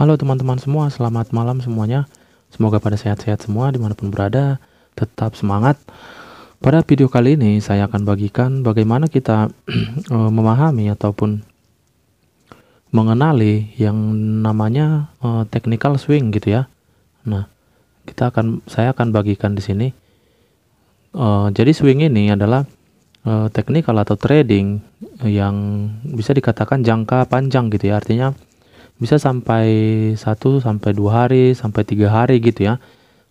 Halo teman-teman semua, selamat malam semuanya. Semoga pada sehat-sehat semua dimanapun berada, tetap semangat. Pada video kali ini saya akan bagikan bagaimana kita eh, memahami ataupun mengenali yang namanya uh, technical swing gitu ya. Nah, kita akan saya akan bagikan di sini. Uh, jadi swing ini adalah uh, technical atau trading yang bisa dikatakan jangka panjang gitu ya. Artinya bisa sampai 1 sampai 2 hari sampai 3 hari gitu ya.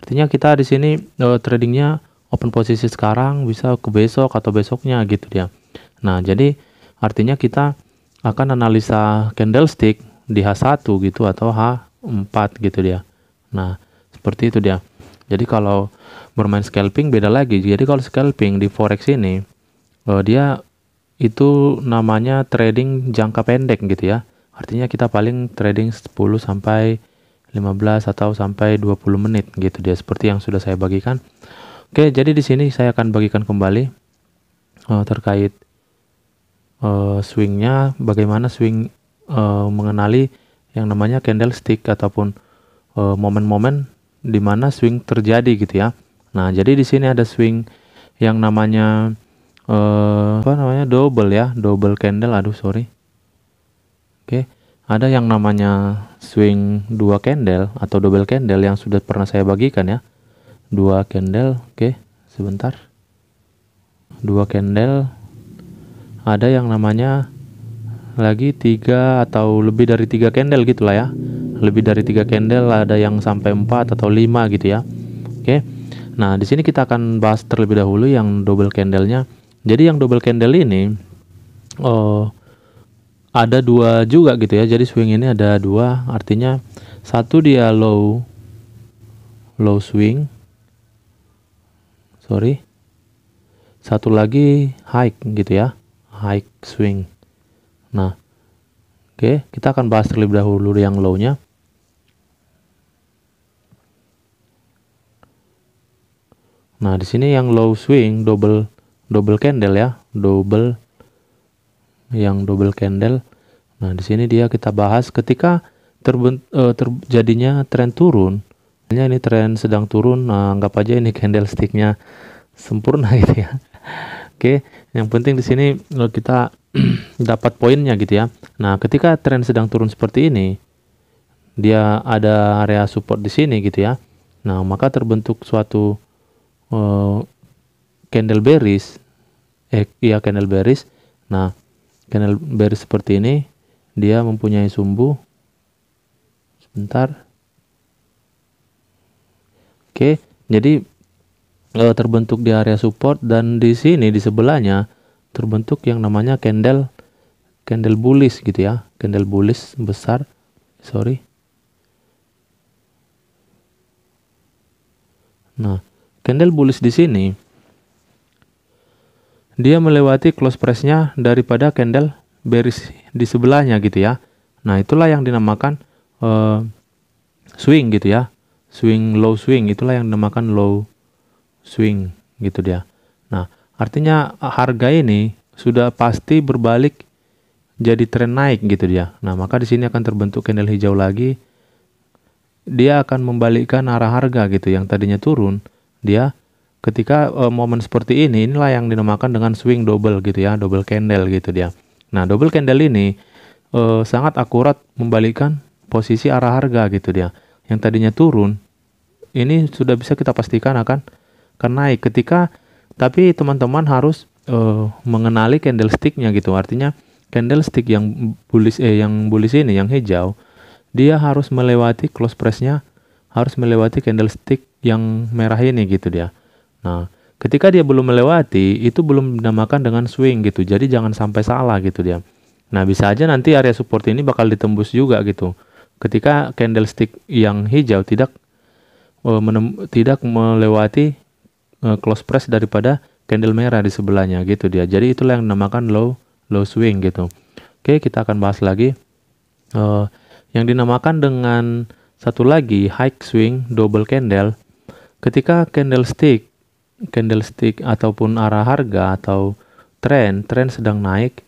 Artinya kita di sini uh, tradingnya open posisi sekarang bisa ke besok atau besoknya gitu dia Nah, jadi artinya kita akan analisa candlestick di H1 gitu atau H4 gitu dia. Nah, seperti itu dia. Jadi kalau bermain scalping beda lagi. Jadi kalau scalping di forex ini uh, dia itu namanya trading jangka pendek gitu ya Artinya kita paling trading 10 sampai 15 atau sampai 20 menit gitu dia seperti yang sudah saya bagikan. Oke, jadi di sini saya akan bagikan kembali uh, terkait uh, swingnya, bagaimana swing uh, mengenali yang namanya candlestick ataupun uh, momen-momen di mana swing terjadi gitu ya. Nah, jadi di sini ada swing yang namanya uh, apa namanya double ya, double candle. Aduh, sorry Oke, ada yang namanya swing dua candle atau double candle yang sudah pernah saya bagikan ya. Dua candle, oke, sebentar. Dua candle. Ada yang namanya lagi tiga atau lebih dari tiga candle gitulah ya. Lebih dari tiga candle ada yang sampai empat atau lima gitu ya. Oke. Nah, di sini kita akan bahas terlebih dahulu yang double candlenya. Jadi yang double candle ini oh ada dua juga gitu ya jadi swing ini ada dua artinya satu dia low low swing sorry satu lagi high gitu ya high swing nah oke okay, kita akan bahas terlebih dahulu yang low-nya. nah di sini yang low swing double double candle ya double yang double candle. Nah, di sini dia kita bahas ketika terbent, eh, terjadinya tren turun. Ini tren sedang turun, nah, anggap aja ini candlesticknya sempurna gitu ya. Oke, yang penting di sini e, kita dapat poinnya gitu ya. Nah, ketika tren sedang turun seperti ini, dia ada area support di sini gitu ya. Nah, maka terbentuk suatu uh, candle bearish, eh, iya candle bearish. Nah, bear seperti ini dia mempunyai sumbu sebentar oke jadi e, terbentuk di area support dan di sini di sebelahnya terbentuk yang namanya candle candle bullish gitu ya candle bullish besar sorry nah candle bullish di sini dia melewati close pressnya daripada candle bearish di sebelahnya gitu ya. Nah itulah yang dinamakan uh, swing gitu ya, swing low swing itulah yang dinamakan low swing gitu dia. Nah artinya harga ini sudah pasti berbalik jadi tren naik gitu dia. Nah maka di sini akan terbentuk candle hijau lagi. Dia akan membalikkan arah harga gitu yang tadinya turun dia ketika e, momen seperti ini inilah yang dinamakan dengan swing double gitu ya, double candle gitu dia. Nah, double candle ini e, sangat akurat membalikan posisi arah harga gitu dia. Yang tadinya turun ini sudah bisa kita pastikan akan akan naik ketika tapi teman-teman harus e, mengenali candlesticknya gitu. Artinya candlestick yang bullish eh yang bullish ini yang hijau dia harus melewati close pressnya harus melewati candlestick yang merah ini gitu dia. Nah, ketika dia belum melewati, itu belum dinamakan dengan swing gitu. Jadi jangan sampai salah gitu dia. Nah, bisa aja nanti area support ini bakal ditembus juga gitu. Ketika candlestick yang hijau tidak e, menem, tidak melewati e, close press daripada candle merah di sebelahnya gitu dia. Jadi itulah yang dinamakan low low swing gitu. Oke, kita akan bahas lagi uh, yang dinamakan dengan satu lagi high swing double candle. Ketika candlestick candlestick ataupun arah harga atau tren, tren sedang naik.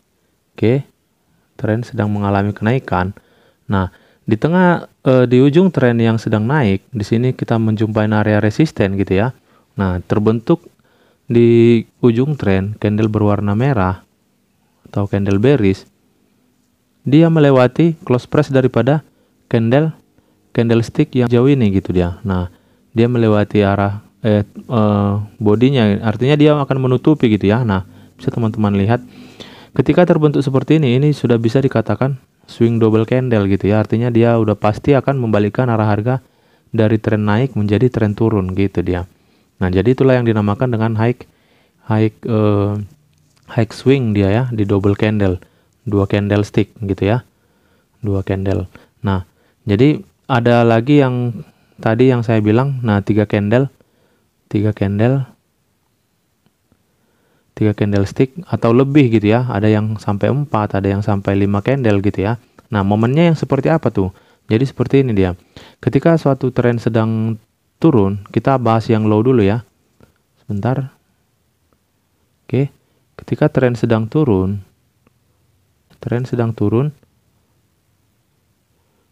Oke. Okay. Tren sedang mengalami kenaikan. Nah, di tengah e, di ujung tren yang sedang naik, di sini kita menjumpai area resisten gitu ya. Nah, terbentuk di ujung tren candle berwarna merah atau candle bearish. Dia melewati close press daripada candle candlestick yang jauh ini gitu dia. Nah, dia melewati arah eh, eh bodinya artinya dia akan menutupi gitu ya nah bisa teman-teman lihat ketika terbentuk seperti ini ini sudah bisa dikatakan swing double candle gitu ya artinya dia udah pasti akan membalikkan arah harga dari tren naik menjadi tren turun gitu dia nah jadi itulah yang dinamakan dengan high high eh, high swing dia ya di double candle dua candlestick gitu ya dua candle nah jadi ada lagi yang tadi yang saya bilang nah tiga candle tiga candle 3 candlestick atau lebih gitu ya. Ada yang sampai empat, ada yang sampai lima candle gitu ya. Nah, momennya yang seperti apa tuh? Jadi seperti ini dia. Ketika suatu tren sedang turun, kita bahas yang low dulu ya. Sebentar. Oke. Ketika tren sedang turun, tren sedang turun.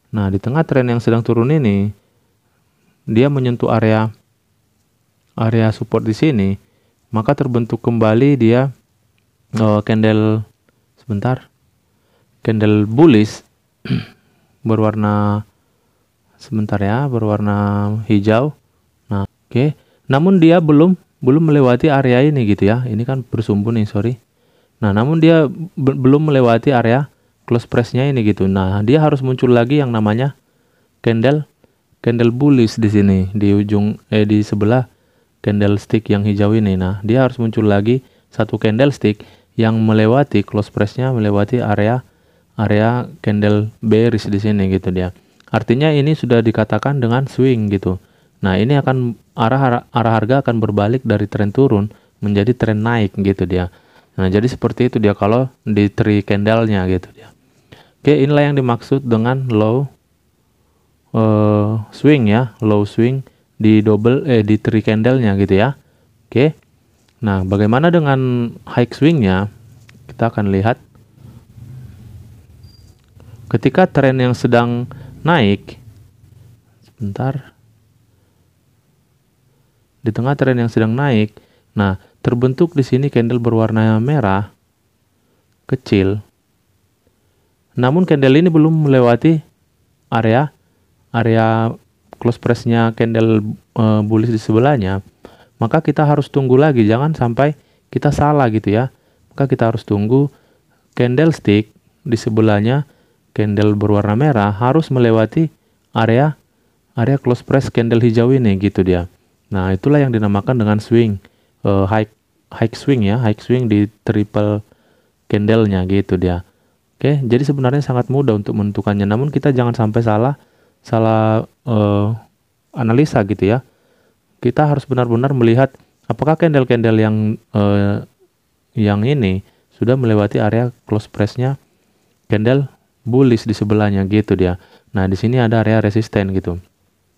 Nah, di tengah tren yang sedang turun ini, dia menyentuh area area support di sini, maka terbentuk kembali dia uh, candle sebentar. Candle bullish berwarna sebentar ya, berwarna hijau. Nah, oke. Okay. Namun dia belum belum melewati area ini gitu ya. Ini kan bersumbu nih, sorry. Nah, namun dia belum melewati area close pressnya ini gitu. Nah, dia harus muncul lagi yang namanya candle candle bullish di sini di ujung eh di sebelah candlestick yang hijau ini nah dia harus muncul lagi satu candlestick yang melewati close pressnya melewati area area candle bearish di sini gitu dia artinya ini sudah dikatakan dengan swing gitu nah ini akan arah arah harga akan berbalik dari tren turun menjadi tren naik gitu dia nah jadi seperti itu dia kalau di tri nya gitu dia oke inilah yang dimaksud dengan low uh, swing ya low swing di double eh di three candlenya gitu ya oke nah bagaimana dengan high swing-nya? kita akan lihat ketika tren yang sedang naik sebentar di tengah tren yang sedang naik nah terbentuk di sini candle berwarna merah kecil namun candle ini belum melewati area area close pressnya candle uh, bullish di sebelahnya, maka kita harus tunggu lagi, jangan sampai kita salah gitu ya. Maka kita harus tunggu candlestick di sebelahnya candle berwarna merah harus melewati area area close press candle hijau ini gitu dia. Nah, itulah yang dinamakan dengan swing uh, eh, high high swing ya, high swing di triple candlenya gitu dia. Oke, jadi sebenarnya sangat mudah untuk menentukannya. Namun kita jangan sampai salah salah uh, analisa gitu ya. Kita harus benar-benar melihat apakah candle-candle yang uh, yang ini sudah melewati area close pressnya nya candle bullish di sebelahnya gitu dia. Nah, di sini ada area resisten gitu.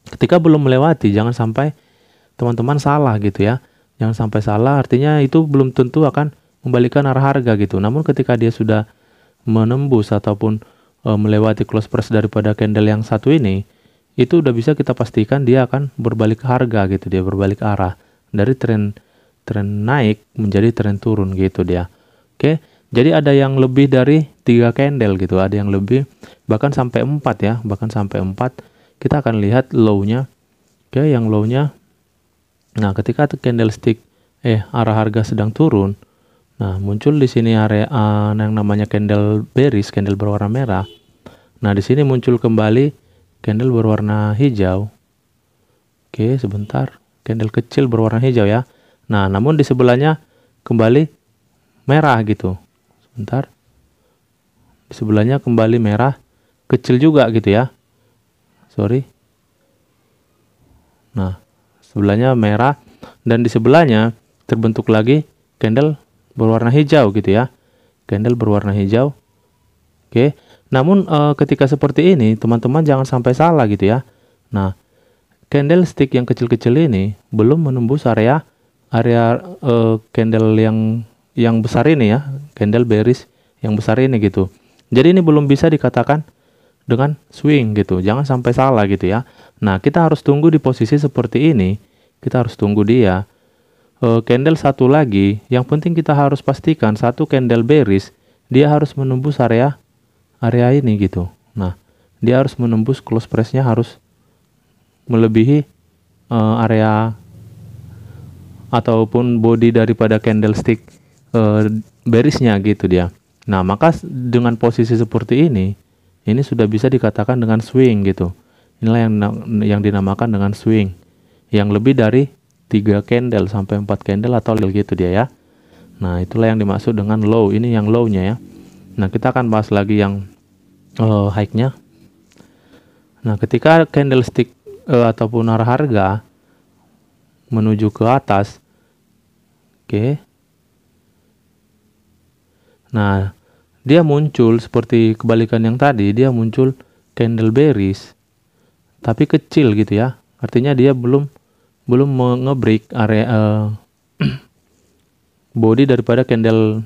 Ketika belum melewati jangan sampai teman-teman salah gitu ya. Jangan sampai salah artinya itu belum tentu akan membalikan arah harga gitu. Namun ketika dia sudah menembus ataupun uh, melewati close press daripada candle yang satu ini, itu udah bisa kita pastikan dia akan berbalik harga gitu dia berbalik arah dari tren tren naik menjadi tren turun gitu dia. Oke, jadi ada yang lebih dari tiga candle gitu, ada yang lebih bahkan sampai empat ya, bahkan sampai empat kita akan lihat low-nya. Oke, yang low-nya nah ketika candlestick eh arah harga sedang turun, Nah, muncul di sini area eh, yang namanya candle bearish, candle berwarna merah. Nah, di sini muncul kembali candle berwarna hijau. Oke, sebentar. Candle kecil berwarna hijau ya. Nah, namun di sebelahnya kembali merah gitu. Sebentar. Di sebelahnya kembali merah kecil juga gitu ya. Sorry. Nah, sebelahnya merah dan di sebelahnya terbentuk lagi candle berwarna hijau gitu ya. Candle berwarna hijau. Oke. Namun e, ketika seperti ini, teman-teman jangan sampai salah gitu ya. Nah, candle stick yang kecil-kecil ini belum menembus area area e, candle yang yang besar ini ya, candle bearish yang besar ini gitu. Jadi ini belum bisa dikatakan dengan swing gitu. Jangan sampai salah gitu ya. Nah, kita harus tunggu di posisi seperti ini. Kita harus tunggu dia uh, candle satu lagi, yang penting kita harus pastikan satu candle bearish dia harus menembus area area ini gitu. Nah, dia harus menembus close price-nya harus melebihi uh, area ataupun body daripada candlestick uh, eh, bearish-nya gitu dia. Nah, maka dengan posisi seperti ini ini sudah bisa dikatakan dengan swing gitu. Inilah yang yang dinamakan dengan swing yang lebih dari 3 candle sampai 4 candle atau lil gitu dia ya. Nah, itulah yang dimaksud dengan low. Ini yang low-nya ya. Nah, kita akan bahas lagi yang uh, high-nya. Nah, ketika candlestick uh, ataupun arah harga menuju ke atas, oke. Okay. Nah, dia muncul seperti kebalikan yang tadi, dia muncul candle bearish tapi kecil gitu ya. Artinya dia belum belum nge-break area uh, body daripada candle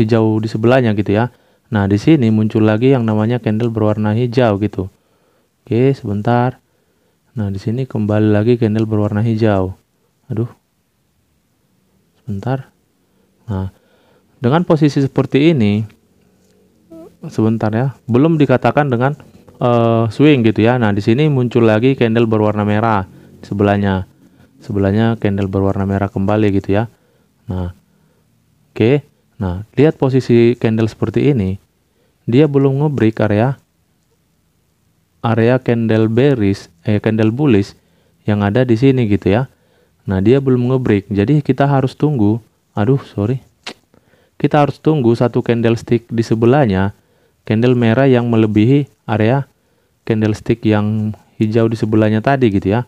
hijau di sebelahnya gitu ya. Nah, di sini muncul lagi yang namanya candle berwarna hijau gitu. Oke, sebentar. Nah, di sini kembali lagi candle berwarna hijau. Aduh. Sebentar. Nah, dengan posisi seperti ini sebentar ya, belum dikatakan dengan uh, swing gitu ya. Nah, di sini muncul lagi candle berwarna merah di sebelahnya sebelahnya candle berwarna merah kembali gitu ya. Nah, oke. Okay. Nah, lihat posisi candle seperti ini. Dia belum nge-break area area candle bearish, eh candle bullish yang ada di sini gitu ya. Nah, dia belum nge-break. Jadi kita harus tunggu. Aduh, sorry. Kita harus tunggu satu candlestick di sebelahnya, candle merah yang melebihi area candlestick yang hijau di sebelahnya tadi gitu ya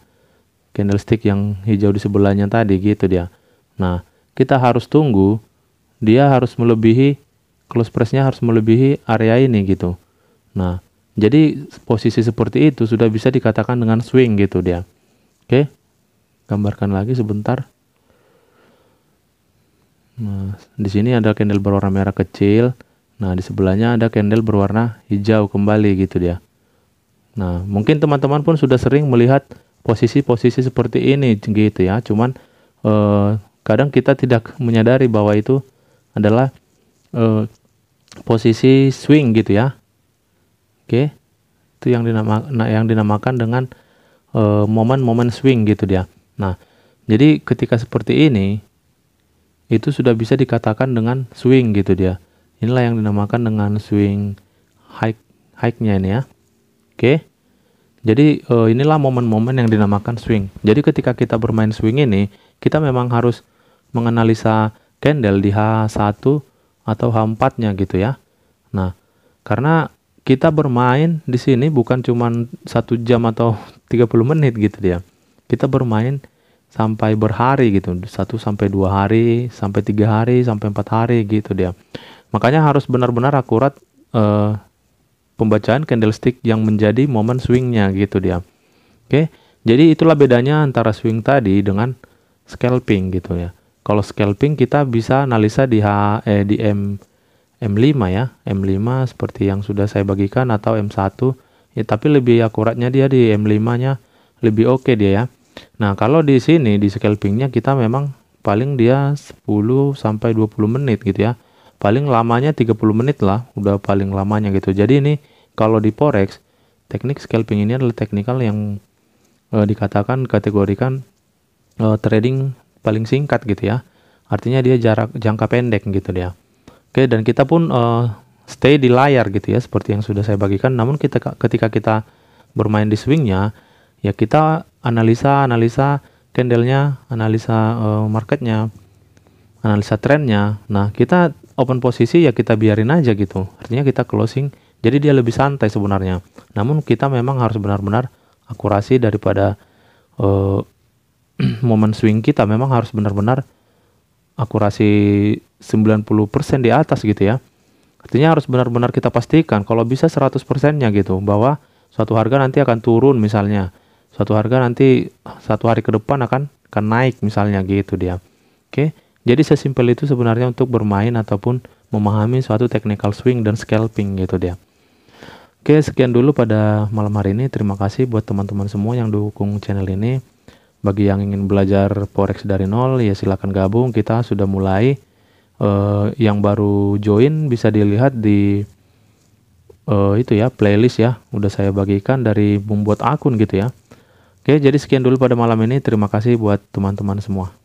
candlestick yang hijau di sebelahnya tadi gitu dia. Nah, kita harus tunggu dia harus melebihi close pressnya harus melebihi area ini gitu. Nah, jadi posisi seperti itu sudah bisa dikatakan dengan swing gitu dia. Oke. Gambarkan lagi sebentar. Nah, di sini ada candle berwarna merah kecil. Nah, di sebelahnya ada candle berwarna hijau kembali gitu dia. Nah, mungkin teman-teman pun sudah sering melihat posisi-posisi seperti ini gitu ya. Cuman eh, kadang kita tidak menyadari bahwa itu adalah eh, posisi swing gitu ya. Oke. Itu yang dinamakan yang dinamakan dengan eh, momen-momen eh, swing gitu dia. Nah, jadi ketika seperti ini itu sudah bisa dikatakan dengan swing gitu dia. Inilah yang dinamakan dengan swing high high-nya ini ya. Oke. Jadi uh, inilah momen-momen yang dinamakan swing. Jadi ketika kita bermain swing ini, kita memang harus menganalisa candle di H1 atau H4-nya gitu ya. Nah, karena kita bermain di sini bukan cuma satu jam atau 30 menit gitu dia. Kita bermain sampai berhari gitu, satu sampai dua hari, sampai tiga hari, sampai empat hari gitu dia. Makanya harus benar-benar akurat uh, pembacaan candlestick yang menjadi momen swingnya gitu dia. Oke, jadi itulah bedanya antara swing tadi dengan scalping gitu ya. Kalau scalping kita bisa analisa di H, eh, di M M5 ya, M5 seperti yang sudah saya bagikan atau M1 ya tapi lebih akuratnya dia di M5-nya lebih oke okay dia ya. Nah, kalau di sini di scalpingnya kita memang paling dia 10 sampai 20 menit gitu ya paling lamanya 30 menit lah udah paling lamanya gitu jadi ini kalau di forex teknik scalping ini adalah teknikal yang e, dikatakan kategorikan e, trading paling singkat gitu ya artinya dia jarak jangka pendek gitu dia oke dan kita pun e, stay di layar gitu ya seperti yang sudah saya bagikan namun kita ketika kita bermain di swingnya ya kita analisa analisa candlenya analisa e, marketnya analisa trennya nah kita open posisi ya kita biarin aja gitu. Artinya kita closing. Jadi dia lebih santai sebenarnya. Namun kita memang harus benar-benar akurasi daripada uh, momen swing kita memang harus benar-benar akurasi 90% di atas gitu ya. Artinya harus benar-benar kita pastikan kalau bisa 100%-nya gitu bahwa suatu harga nanti akan turun misalnya. Suatu harga nanti satu hari ke depan akan akan naik misalnya gitu dia. Oke. Okay jadi sesimpel itu sebenarnya untuk bermain ataupun memahami suatu technical swing dan scalping gitu dia. Oke, sekian dulu pada malam hari ini. Terima kasih buat teman-teman semua yang dukung channel ini. Bagi yang ingin belajar forex dari nol, ya silahkan gabung. Kita sudah mulai. Uh, yang baru join bisa dilihat di uh, itu ya playlist ya. Udah saya bagikan dari membuat akun gitu ya. Oke, jadi sekian dulu pada malam ini. Terima kasih buat teman-teman semua.